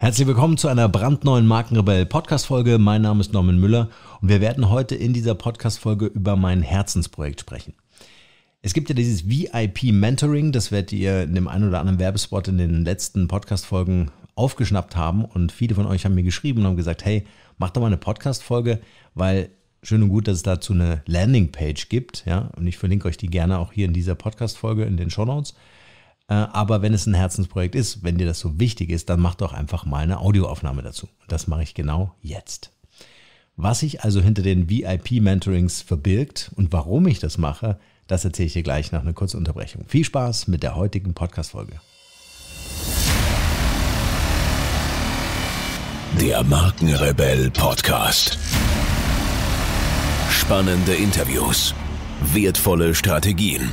Herzlich willkommen zu einer brandneuen Markenrebell Podcast Folge. Mein Name ist Norman Müller und wir werden heute in dieser Podcast Folge über mein Herzensprojekt sprechen. Es gibt ja dieses VIP Mentoring, das werdet ihr in dem einen oder anderen Werbespot in den letzten Podcast Folgen aufgeschnappt haben und viele von euch haben mir geschrieben und haben gesagt, hey, mach doch mal eine Podcast Folge, weil schön und gut, dass es dazu eine Landingpage gibt, ja, und ich verlinke euch die gerne auch hier in dieser Podcast Folge in den Show Notes. Äh, aber wenn es ein Herzensprojekt ist, wenn dir das so wichtig ist, dann mach doch einfach mal eine Audioaufnahme dazu. Das mache ich genau jetzt. Was sich also hinter den VIP-Mentorings verbirgt und warum ich das mache, das erzähle ich dir gleich nach einer kurzen Unterbrechung. Viel Spaß mit der heutigen Podcast-Folge. Der Markenrebell Podcast. Spannende Interviews, wertvolle Strategien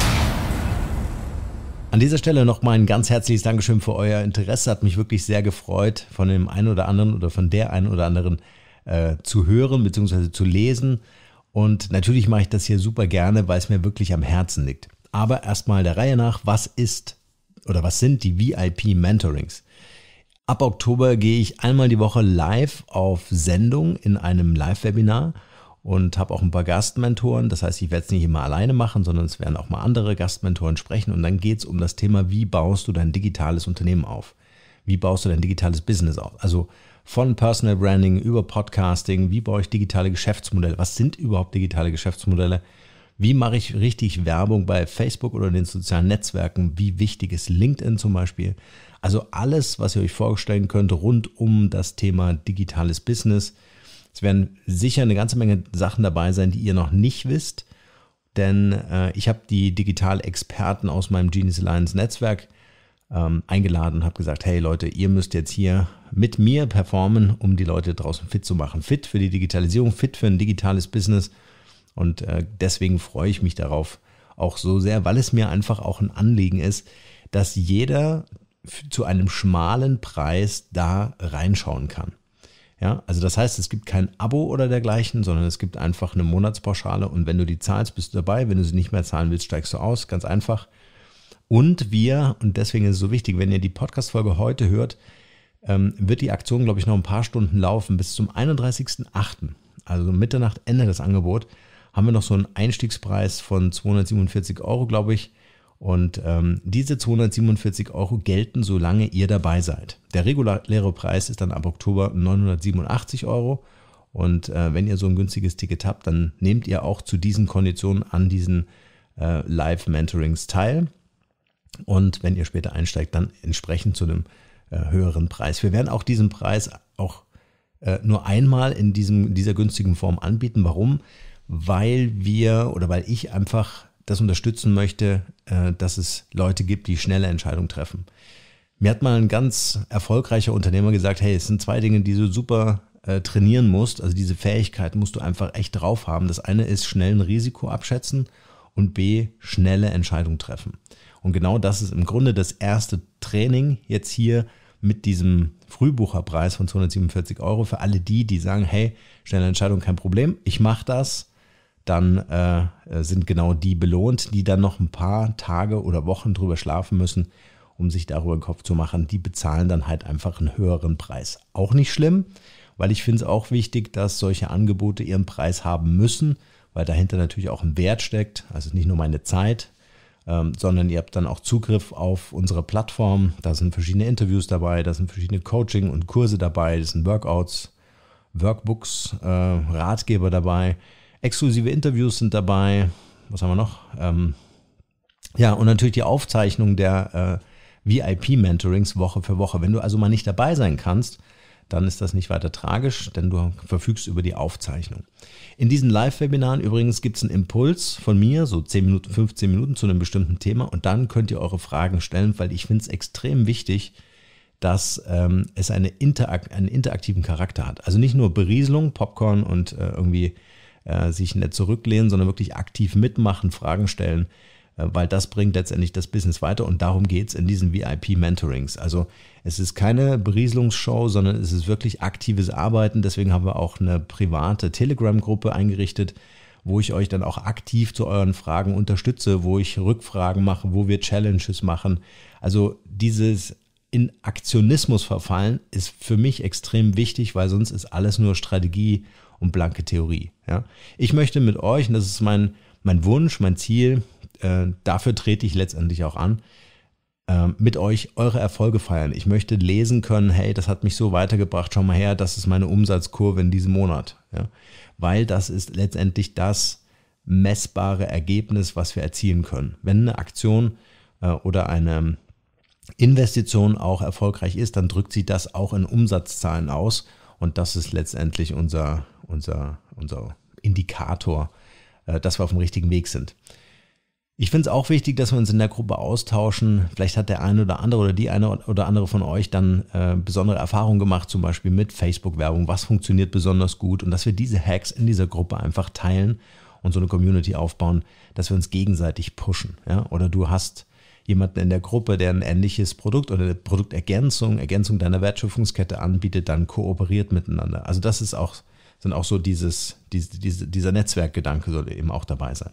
An dieser Stelle nochmal ein ganz herzliches Dankeschön für euer Interesse. Hat mich wirklich sehr gefreut, von dem einen oder anderen oder von der einen oder anderen äh, zu hören bzw. zu lesen. Und natürlich mache ich das hier super gerne, weil es mir wirklich am Herzen liegt. Aber erstmal der Reihe nach, was ist oder was sind die VIP Mentorings? Ab Oktober gehe ich einmal die Woche live auf Sendung in einem Live-Webinar und habe auch ein paar Gastmentoren. Das heißt, ich werde es nicht immer alleine machen, sondern es werden auch mal andere Gastmentoren sprechen. Und dann geht es um das Thema, wie baust du dein digitales Unternehmen auf? Wie baust du dein digitales Business auf? Also von Personal Branding über Podcasting, wie baue ich digitale Geschäftsmodelle? Was sind überhaupt digitale Geschäftsmodelle? Wie mache ich richtig Werbung bei Facebook oder den sozialen Netzwerken? Wie wichtig ist LinkedIn zum Beispiel? Also alles, was ihr euch vorstellen könnt rund um das Thema digitales Business es werden sicher eine ganze Menge Sachen dabei sein, die ihr noch nicht wisst, denn äh, ich habe die Digital-Experten aus meinem Genius Alliance Netzwerk ähm, eingeladen und habe gesagt, hey Leute, ihr müsst jetzt hier mit mir performen, um die Leute draußen fit zu machen. Fit für die Digitalisierung, fit für ein digitales Business. Und äh, deswegen freue ich mich darauf auch so sehr, weil es mir einfach auch ein Anliegen ist, dass jeder zu einem schmalen Preis da reinschauen kann. Ja, also das heißt, es gibt kein Abo oder dergleichen, sondern es gibt einfach eine Monatspauschale und wenn du die zahlst, bist du dabei. Wenn du sie nicht mehr zahlen willst, steigst du aus. Ganz einfach. Und wir, und deswegen ist es so wichtig, wenn ihr die Podcast-Folge heute hört, ähm, wird die Aktion, glaube ich, noch ein paar Stunden laufen. Bis zum 31.08., also Mitternacht, Ende des Angebot, haben wir noch so einen Einstiegspreis von 247 Euro, glaube ich. Und ähm, diese 247 Euro gelten, solange ihr dabei seid. Der reguläre Preis ist dann ab Oktober 987 Euro. Und äh, wenn ihr so ein günstiges Ticket habt, dann nehmt ihr auch zu diesen Konditionen an diesen äh, Live-Mentorings teil. Und wenn ihr später einsteigt, dann entsprechend zu einem äh, höheren Preis. Wir werden auch diesen Preis auch äh, nur einmal in diesem, dieser günstigen Form anbieten. Warum? Weil wir oder weil ich einfach das unterstützen möchte, äh, dass es Leute gibt, die schnelle Entscheidungen treffen. Mir hat mal ein ganz erfolgreicher Unternehmer gesagt, hey, es sind zwei Dinge, die du super äh, trainieren musst. Also diese Fähigkeit musst du einfach echt drauf haben. Das eine ist schnell ein Risiko abschätzen und B, schnelle Entscheidungen treffen. Und genau das ist im Grunde das erste Training jetzt hier mit diesem Frühbucherpreis von 247 Euro für alle die, die sagen, hey, schnelle Entscheidung, kein Problem, ich mache das dann äh, äh, sind genau die belohnt, die dann noch ein paar Tage oder Wochen drüber schlafen müssen, um sich darüber den Kopf zu machen. Die bezahlen dann halt einfach einen höheren Preis. Auch nicht schlimm, weil ich finde es auch wichtig, dass solche Angebote ihren Preis haben müssen, weil dahinter natürlich auch ein Wert steckt. Also nicht nur meine Zeit, ähm, sondern ihr habt dann auch Zugriff auf unsere Plattform. Da sind verschiedene Interviews dabei, da sind verschiedene Coaching und Kurse dabei, das sind Workouts, Workbooks, äh, Ratgeber dabei. Exklusive Interviews sind dabei. Was haben wir noch? Ähm, ja, und natürlich die Aufzeichnung der äh, VIP-Mentorings Woche für Woche. Wenn du also mal nicht dabei sein kannst, dann ist das nicht weiter tragisch, denn du verfügst über die Aufzeichnung. In diesen Live-Webinaren übrigens gibt es einen Impuls von mir, so 10 Minuten, 15 Minuten zu einem bestimmten Thema und dann könnt ihr eure Fragen stellen, weil ich finde es extrem wichtig, dass ähm, es eine Interak einen interaktiven Charakter hat. Also nicht nur Berieselung, Popcorn und äh, irgendwie äh, sich nicht zurücklehnen, sondern wirklich aktiv mitmachen, Fragen stellen, äh, weil das bringt letztendlich das Business weiter und darum geht es in diesen VIP-Mentorings. Also es ist keine Berieselungsshow, sondern es ist wirklich aktives Arbeiten. Deswegen haben wir auch eine private Telegram-Gruppe eingerichtet, wo ich euch dann auch aktiv zu euren Fragen unterstütze, wo ich Rückfragen mache, wo wir Challenges machen. Also dieses in Aktionismus verfallen ist für mich extrem wichtig, weil sonst ist alles nur Strategie und blanke Theorie. Ja? Ich möchte mit euch, und das ist mein, mein Wunsch, mein Ziel, äh, dafür trete ich letztendlich auch an, äh, mit euch eure Erfolge feiern. Ich möchte lesen können, hey, das hat mich so weitergebracht, schau mal her, das ist meine Umsatzkurve in diesem Monat. Ja? Weil das ist letztendlich das messbare Ergebnis, was wir erzielen können. Wenn eine Aktion äh, oder eine Investition auch erfolgreich ist, dann drückt sie das auch in Umsatzzahlen aus. Und das ist letztendlich unser, unser, unser Indikator, äh, dass wir auf dem richtigen Weg sind. Ich finde es auch wichtig, dass wir uns in der Gruppe austauschen. Vielleicht hat der eine oder andere oder die eine oder andere von euch dann äh, besondere Erfahrungen gemacht, zum Beispiel mit Facebook-Werbung. Was funktioniert besonders gut? Und dass wir diese Hacks in dieser Gruppe einfach teilen und so eine Community aufbauen, dass wir uns gegenseitig pushen. Ja? Oder du hast jemanden in der Gruppe, der ein ähnliches Produkt oder eine Produktergänzung, Ergänzung deiner Wertschöpfungskette anbietet, dann kooperiert miteinander. Also das ist auch sondern auch so dieses, diese, dieser Netzwerkgedanke soll eben auch dabei sein.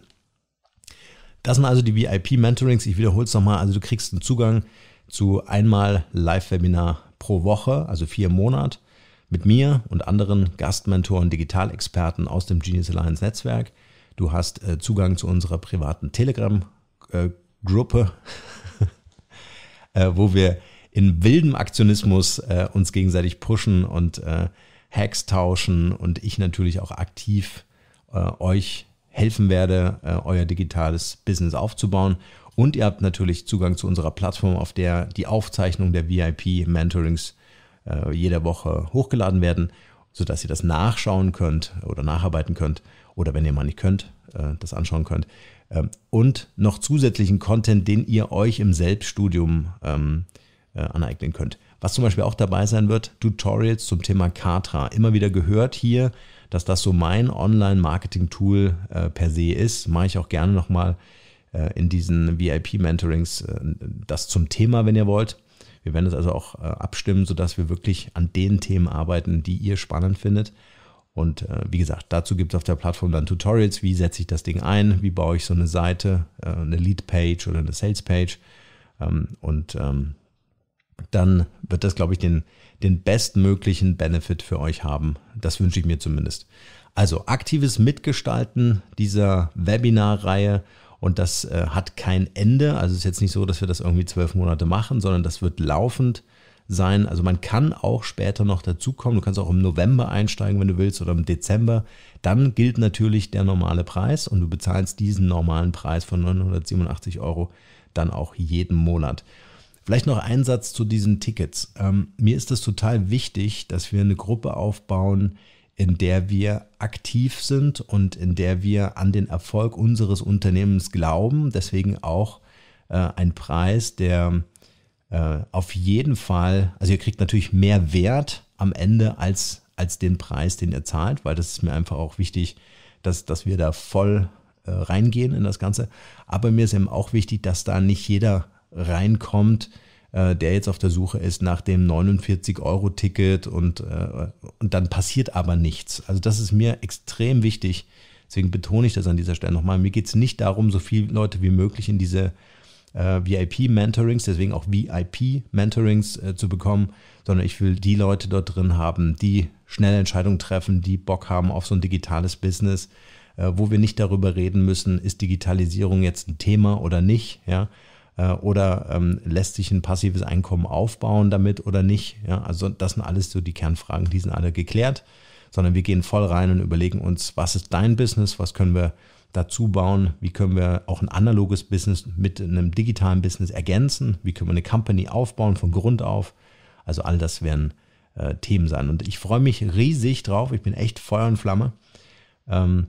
Das sind also die VIP-Mentorings. Ich wiederhole es nochmal. Also du kriegst einen Zugang zu einmal Live-Webinar pro Woche, also vier Monate, mit mir und anderen Gastmentoren, Digitalexperten aus dem Genius Alliance Netzwerk. Du hast äh, Zugang zu unserer privaten Telegram-Gruppe, äh, äh, wo wir in wildem Aktionismus äh, uns gegenseitig pushen und äh, Hacks tauschen und ich natürlich auch aktiv äh, euch helfen werde, äh, euer digitales Business aufzubauen. Und ihr habt natürlich Zugang zu unserer Plattform, auf der die Aufzeichnung der VIP-Mentorings äh, jede Woche hochgeladen werden, sodass ihr das nachschauen könnt oder nacharbeiten könnt oder wenn ihr mal nicht könnt, äh, das anschauen könnt. Ähm, und noch zusätzlichen Content, den ihr euch im Selbststudium ähm, äh, aneignen könnt. Was zum Beispiel auch dabei sein wird, Tutorials zum Thema Katra. Immer wieder gehört hier, dass das so mein Online-Marketing-Tool äh, per se ist. Mache ich auch gerne nochmal äh, in diesen VIP-Mentorings äh, das zum Thema, wenn ihr wollt. Wir werden es also auch äh, abstimmen, sodass wir wirklich an den Themen arbeiten, die ihr spannend findet. Und äh, wie gesagt, dazu gibt es auf der Plattform dann Tutorials, wie setze ich das Ding ein, wie baue ich so eine Seite, äh, eine Lead-Page oder eine Sales-Page. Ähm, und ähm, dann wird das, glaube ich, den, den bestmöglichen Benefit für euch haben. Das wünsche ich mir zumindest. Also aktives Mitgestalten dieser Webinarreihe und das äh, hat kein Ende. Also es ist jetzt nicht so, dass wir das irgendwie zwölf Monate machen, sondern das wird laufend sein. Also man kann auch später noch dazukommen. Du kannst auch im November einsteigen, wenn du willst, oder im Dezember. Dann gilt natürlich der normale Preis und du bezahlst diesen normalen Preis von 987 Euro dann auch jeden Monat. Vielleicht noch ein Satz zu diesen Tickets. Ähm, mir ist es total wichtig, dass wir eine Gruppe aufbauen, in der wir aktiv sind und in der wir an den Erfolg unseres Unternehmens glauben. Deswegen auch äh, ein Preis, der äh, auf jeden Fall, also ihr kriegt natürlich mehr Wert am Ende als, als den Preis, den ihr zahlt, weil das ist mir einfach auch wichtig, dass, dass wir da voll äh, reingehen in das Ganze. Aber mir ist eben auch wichtig, dass da nicht jeder reinkommt, äh, der jetzt auf der Suche ist nach dem 49-Euro-Ticket und, äh, und dann passiert aber nichts. Also das ist mir extrem wichtig. Deswegen betone ich das an dieser Stelle nochmal. Mir geht es nicht darum, so viele Leute wie möglich in diese äh, VIP-Mentorings, deswegen auch VIP-Mentorings äh, zu bekommen, sondern ich will die Leute dort drin haben, die schnelle Entscheidungen treffen, die Bock haben auf so ein digitales Business, äh, wo wir nicht darüber reden müssen, ist Digitalisierung jetzt ein Thema oder nicht, ja, äh, oder ähm, lässt sich ein passives Einkommen aufbauen damit oder nicht. Ja? Also das sind alles so die Kernfragen, die sind alle geklärt, sondern wir gehen voll rein und überlegen uns, was ist dein Business, was können wir dazu bauen, wie können wir auch ein analoges Business mit einem digitalen Business ergänzen, wie können wir eine Company aufbauen von Grund auf. Also all das werden äh, Themen sein. Und ich freue mich riesig drauf, ich bin echt Feuer und Flamme. Ähm,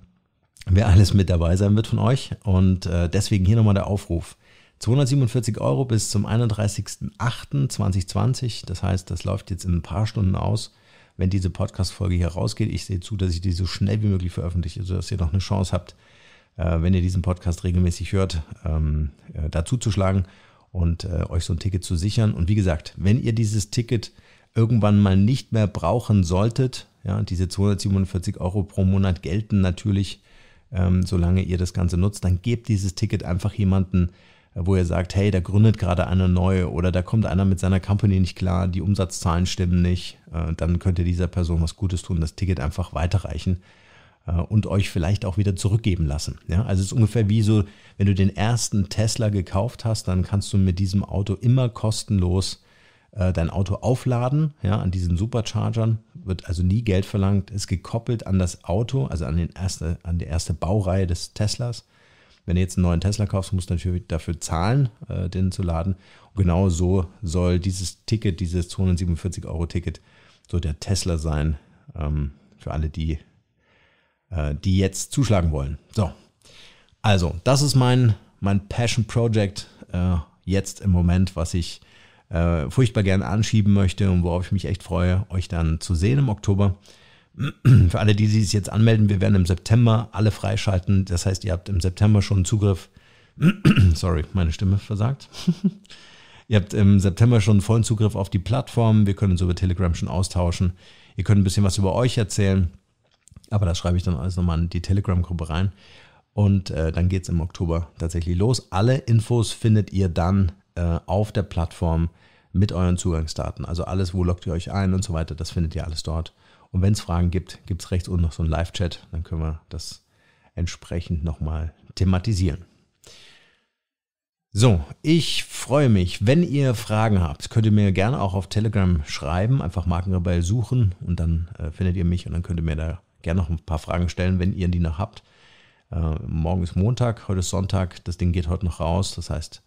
wer alles mit dabei sein wird von euch. Und äh, deswegen hier nochmal der Aufruf. 247 Euro bis zum 31.08.2020. Das heißt, das läuft jetzt in ein paar Stunden aus, wenn diese Podcast-Folge hier rausgeht. Ich sehe zu, dass ich die so schnell wie möglich veröffentliche, sodass ihr noch eine Chance habt, äh, wenn ihr diesen Podcast regelmäßig hört, ähm, äh, dazu zu schlagen und äh, euch so ein Ticket zu sichern. Und wie gesagt, wenn ihr dieses Ticket irgendwann mal nicht mehr brauchen solltet, ja, diese 247 Euro pro Monat gelten natürlich, ähm, solange ihr das Ganze nutzt, dann gebt dieses Ticket einfach jemanden, wo ihr sagt, hey, da gründet gerade einer neu oder da kommt einer mit seiner Company nicht klar, die Umsatzzahlen stimmen nicht, äh, dann könnt ihr dieser Person was Gutes tun, das Ticket einfach weiterreichen äh, und euch vielleicht auch wieder zurückgeben lassen. Ja, also es ist ungefähr wie so, wenn du den ersten Tesla gekauft hast, dann kannst du mit diesem Auto immer kostenlos äh, dein Auto aufladen, ja, an diesen Superchargern, wird also nie Geld verlangt, ist gekoppelt an das Auto, also an, den erste, an die erste Baureihe des Teslas wenn du jetzt einen neuen Tesla kaufst, musst du natürlich dafür zahlen, äh, den zu laden. Und genau so soll dieses Ticket, dieses 247 Euro Ticket, so der Tesla sein ähm, für alle, die, äh, die jetzt zuschlagen wollen. So, also das ist mein, mein Passion Project äh, jetzt im Moment, was ich äh, furchtbar gerne anschieben möchte und worauf ich mich echt freue, euch dann zu sehen im Oktober. Für alle, die sich jetzt anmelden, wir werden im September alle freischalten. Das heißt, ihr habt im September schon Zugriff. Sorry, meine Stimme versagt. ihr habt im September schon vollen Zugriff auf die Plattform. Wir können uns über Telegram schon austauschen. Ihr könnt ein bisschen was über euch erzählen. Aber das schreibe ich dann alles nochmal in die Telegram-Gruppe rein. Und äh, dann geht es im Oktober tatsächlich los. Alle Infos findet ihr dann äh, auf der Plattform mit euren Zugangsdaten. Also alles, wo loggt ihr euch ein und so weiter, das findet ihr alles dort. Und wenn es Fragen gibt, gibt es rechts unten noch so einen Live-Chat, dann können wir das entsprechend nochmal thematisieren. So, ich freue mich. Wenn ihr Fragen habt, könnt ihr mir gerne auch auf Telegram schreiben, einfach Markenrebell suchen und dann äh, findet ihr mich und dann könnt ihr mir da gerne noch ein paar Fragen stellen, wenn ihr die noch habt. Äh, morgen ist Montag, heute ist Sonntag, das Ding geht heute noch raus. Das heißt,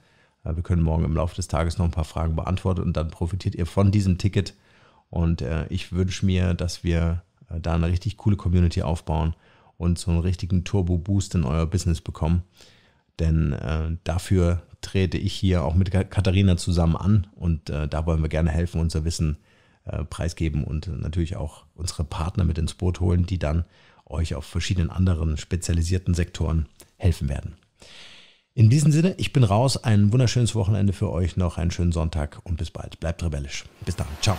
äh, wir können morgen im Laufe des Tages noch ein paar Fragen beantworten und dann profitiert ihr von diesem Ticket und äh, ich wünsche mir, dass wir äh, da eine richtig coole Community aufbauen und so einen richtigen Turbo-Boost in euer Business bekommen. Denn äh, dafür trete ich hier auch mit Katharina zusammen an und äh, da wollen wir gerne helfen, unser Wissen äh, preisgeben und natürlich auch unsere Partner mit ins Boot holen, die dann euch auf verschiedenen anderen spezialisierten Sektoren helfen werden. In diesem Sinne, ich bin raus. Ein wunderschönes Wochenende für euch noch, einen schönen Sonntag und bis bald. Bleibt rebellisch. Bis dann. Ciao.